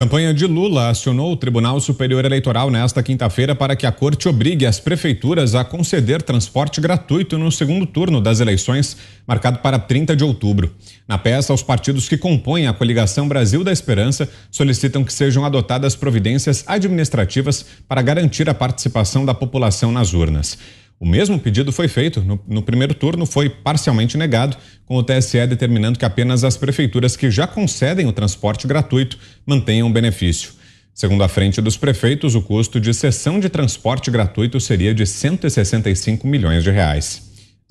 A campanha de Lula acionou o Tribunal Superior Eleitoral nesta quinta-feira para que a corte obrigue as prefeituras a conceder transporte gratuito no segundo turno das eleições, marcado para 30 de outubro. Na peça, os partidos que compõem a coligação Brasil da Esperança solicitam que sejam adotadas providências administrativas para garantir a participação da população nas urnas. O mesmo pedido foi feito no, no, primeiro turno, foi parcialmente negado, com o TSE determinando que apenas as prefeituras que já concedem o transporte gratuito mantenham o benefício. Segundo a frente dos prefeitos, o custo de cessão de transporte gratuito seria de 165 milhões de reais.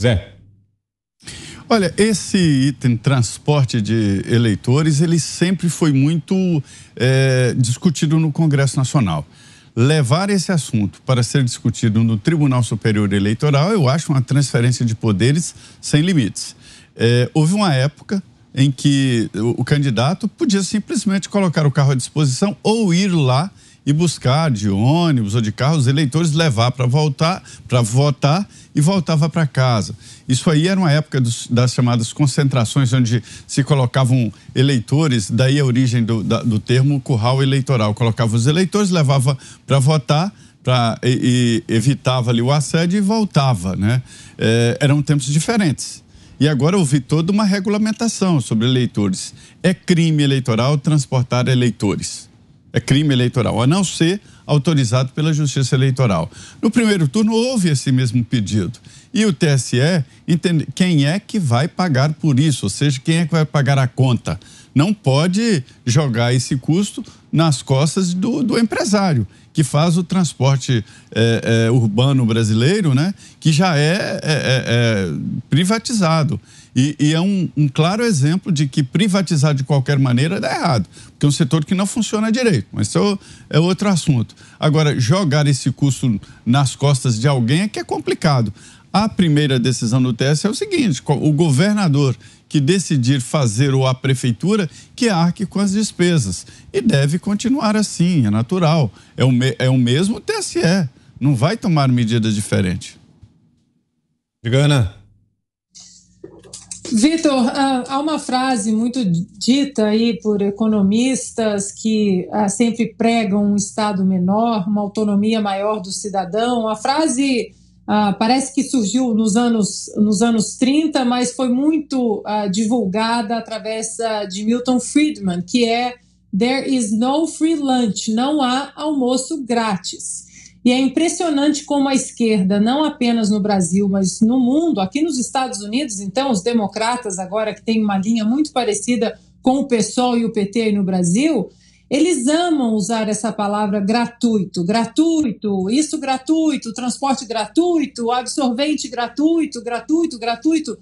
Zé. Olha, esse item transporte de eleitores, ele sempre foi muito é, discutido no Congresso Nacional levar esse assunto para ser discutido no Tribunal Superior Eleitoral, eu acho uma transferência de poderes sem limites. É, houve uma época em que o, o candidato podia simplesmente colocar o carro à disposição ou ir lá e buscar de ônibus ou de carro os eleitores, levar para voltar, para votar e voltava para casa. Isso aí era uma época dos, das chamadas concentrações, onde se colocavam eleitores, daí a origem do, da, do termo curral eleitoral. Colocava os eleitores, levava para votar, pra, e, e, evitava ali o assédio e voltava, né? É, eram tempos diferentes. E agora houve toda uma regulamentação sobre eleitores. É crime eleitoral transportar eleitores é crime eleitoral, a não ser autorizado pela Justiça Eleitoral. No primeiro turno houve esse mesmo pedido. E o TSE entende quem é que vai pagar por isso, ou seja, quem é que vai pagar a conta. Não pode jogar esse custo nas costas do, do empresário que faz o transporte é, é, urbano brasileiro, né, que já é, é privatizado. E, e é um, um, claro exemplo de que privatizar de qualquer maneira dá errado, porque é um setor que não funciona direito, mas isso é, é outro assunto. Agora, jogar esse custo nas costas de alguém é que é complicado. A primeira decisão do TSE é o seguinte: o governador que decidir fazer ou a prefeitura que arque com as despesas. E deve continuar assim, é natural. É o, me, é o mesmo TSE. Não vai tomar medidas diferentes. Gana. Vitor, ah, há uma frase muito dita aí por economistas que ah, sempre pregam um Estado menor, uma autonomia maior do cidadão. A frase ah, parece que surgiu nos anos, nos anos 30, mas foi muito divulgada através de Milton Friedman, que é There is no free lunch, não há almoço grátis. E é impressionante como a esquerda, não apenas no Brasil, mas no mundo, aqui nos Estados Unidos, então, os democratas, agora que têm uma linha muito parecida com o PSOL e o PT aí no Brasil, eles amam usar essa palavra gratuito, gratuito, isso gratuito, transporte gratuito, absorvente gratuito, gratuito, gratuito.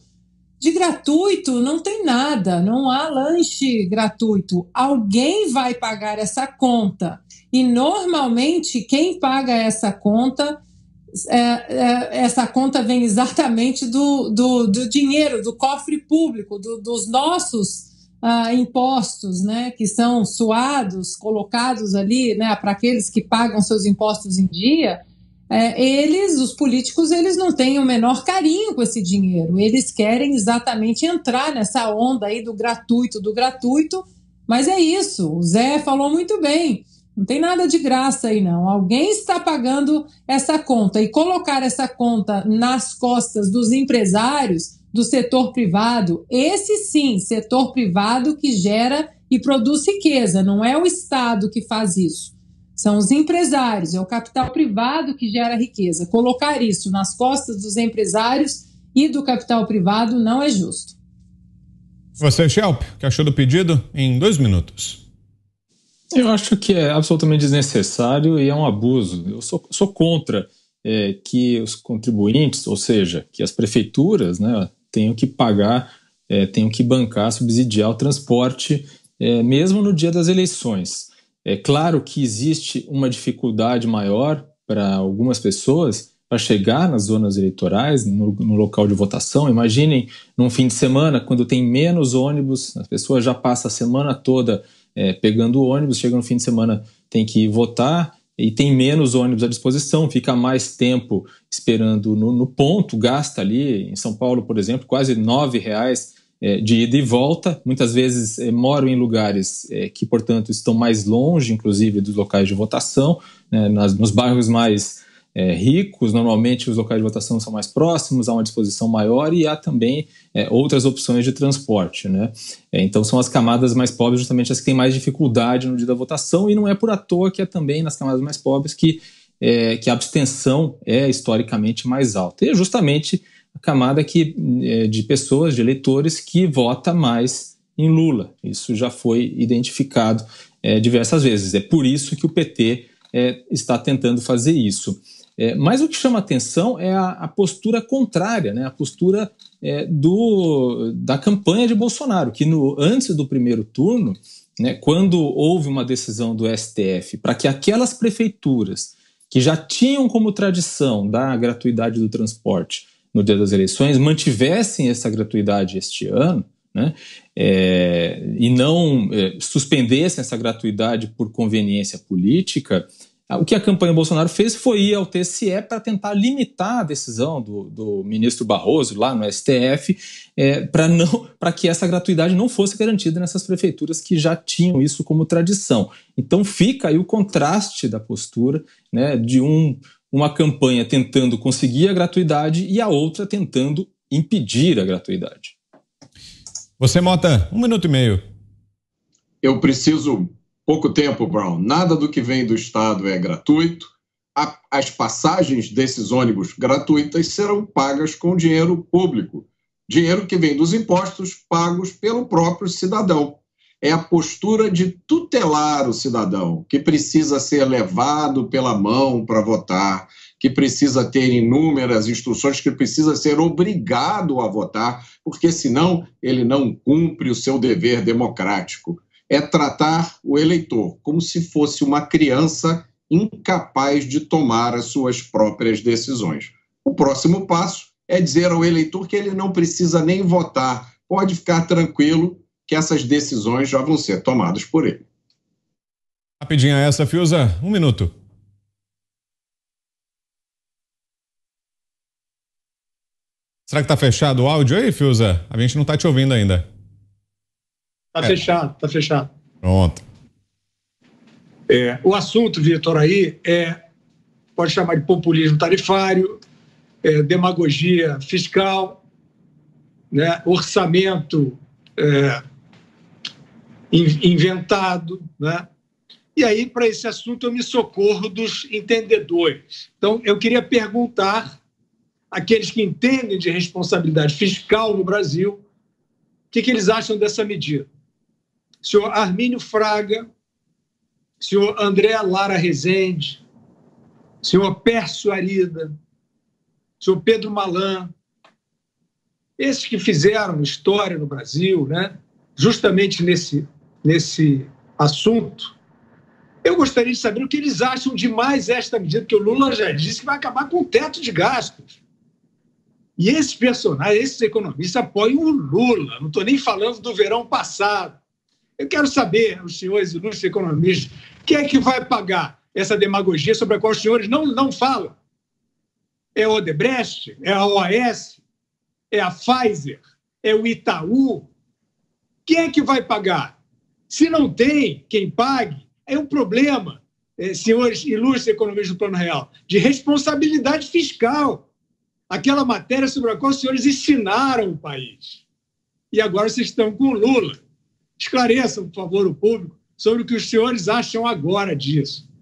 De gratuito não tem nada, não há lanche gratuito. Alguém vai pagar essa conta. E normalmente quem paga essa conta, é, é, essa conta vem exatamente do, do, do dinheiro, do cofre público, do, dos nossos ah, impostos, né, que são suados, colocados ali, né, para aqueles que pagam seus impostos em dia é, eles, os políticos, eles não têm o menor carinho com esse dinheiro. Eles querem exatamente entrar nessa onda aí do gratuito, do gratuito. Mas é isso, o Zé falou muito bem. Não tem nada de graça aí, não. Alguém está pagando essa conta. E colocar essa conta nas costas dos empresários, do setor privado, esse sim, setor privado que gera e produz riqueza, não é o Estado que faz isso. São os empresários, é o capital privado que gera riqueza. Colocar isso nas costas dos empresários e do capital privado não é justo. Você, Shelp, que achou do pedido? Em dois minutos. Eu acho que é absolutamente desnecessário e é um abuso. Eu sou, sou contra é, que os contribuintes, ou seja, que as prefeituras né, tenham que pagar, é, tenham que bancar, subsidiar o transporte, é, mesmo no dia das eleições. É claro que existe uma dificuldade maior para algumas pessoas para chegar nas zonas eleitorais, no, no, local de votação. Imaginem num fim de semana, quando tem menos ônibus, a pessoa já passa a semana toda é, pegando ônibus, chega no fim de semana, tem que votar e tem menos ônibus à disposição, fica mais tempo esperando no, no ponto, gasta ali, em São Paulo, por exemplo, quase nove reais é, de ida e volta. Muitas vezes é, moram em lugares é, que, portanto, estão mais longe, inclusive, dos locais de votação. Né? Nas, nos bairros mais é, ricos, normalmente os locais de votação são mais próximos, há uma disposição maior e há também é, outras opções de transporte. Né? É, então, são as camadas mais pobres justamente as que têm mais dificuldade no dia da votação, e não é por à toa que é também nas camadas mais pobres que, que a abstenção é historicamente mais alta. E é justamente camada que, é, de pessoas, de eleitores, que vota mais em Lula. Isso já foi identificado é, diversas vezes. É por isso que o PT é, está tentando fazer isso. É, mas o que chama atenção é a, a postura contrária, né? a postura é, do, da campanha de Bolsonaro, que no, antes do primeiro turno, né, quando houve uma decisão do STF para que aquelas prefeituras que já tinham como tradição da gratuidade do transporte no dia das eleições mantivessem essa gratuidade este ano, né? É, e não é, suspendessem essa gratuidade por conveniência política, o que a campanha Bolsonaro fez foi ir ao TSE para tentar limitar a decisão do, do, ministro Barroso lá no STF é, para não para que essa gratuidade não fosse garantida nessas prefeituras que já tinham isso como tradição. Então fica aí o contraste da postura né, de um uma campanha tentando conseguir a gratuidade e a outra tentando impedir a gratuidade. Você, Mota, um minuto e meio. Eu preciso pouco tempo, Brown. Nada do que vem do Estado é gratuito. As passagens desses ônibus gratuitas serão pagas com dinheiro público dinheiro que vem dos impostos pagos pelo próprio cidadão é a postura de tutelar o cidadão, que precisa ser levado pela mão para votar, que precisa ter inúmeras instruções, que precisa ser obrigado a votar, porque senão ele não cumpre o seu dever democrático. É tratar o eleitor como se fosse uma criança incapaz de tomar as suas próprias decisões. O próximo passo é dizer ao eleitor que ele não precisa nem votar, pode ficar tranquilo que essas decisões já vão ser tomadas por ele. Rapidinha essa, Fiuza, um minuto. Será que tá fechado o áudio aí, Fiuza? A gente não tá te ouvindo ainda. Tá é. fechado, tá fechado. Pronto. É, o assunto, Vitor, aí é pode chamar de populismo tarifário, é, demagogia fiscal, né, orçamento é, inventado, né? E aí, para esse assunto, eu me socorro dos entendedores. Então, eu queria perguntar àqueles que entendem de responsabilidade fiscal no Brasil o que, que eles acham dessa medida. Senhor Armínio Fraga, senhor André Lara Rezende, senhor Pércio Arida, senhor Pedro Malan, esses que fizeram história no Brasil, né? justamente nesse nesse assunto, eu gostaria de saber o que eles acham de mais esta medida, porque o Lula já disse que vai acabar com o teto de gastos. E esses personagens, esses economistas apoiam o Lula, não estou nem falando do verão passado. Eu quero saber, os senhores ilustres economistas, quem é que vai pagar essa demagogia sobre a qual os senhores não, não falam? É o Odebrecht? É a OAS? É a Pfizer? É o Itaú? Quem é que vai pagar? Se não tem quem pague, é um problema, eh, senhores ilustres economistas do Plano Real, de responsabilidade fiscal. Aquela matéria sobre a qual os senhores ensinaram o país. E agora vocês estão com o Lula. Esclareçam, por favor, o público sobre o que os senhores acham agora disso.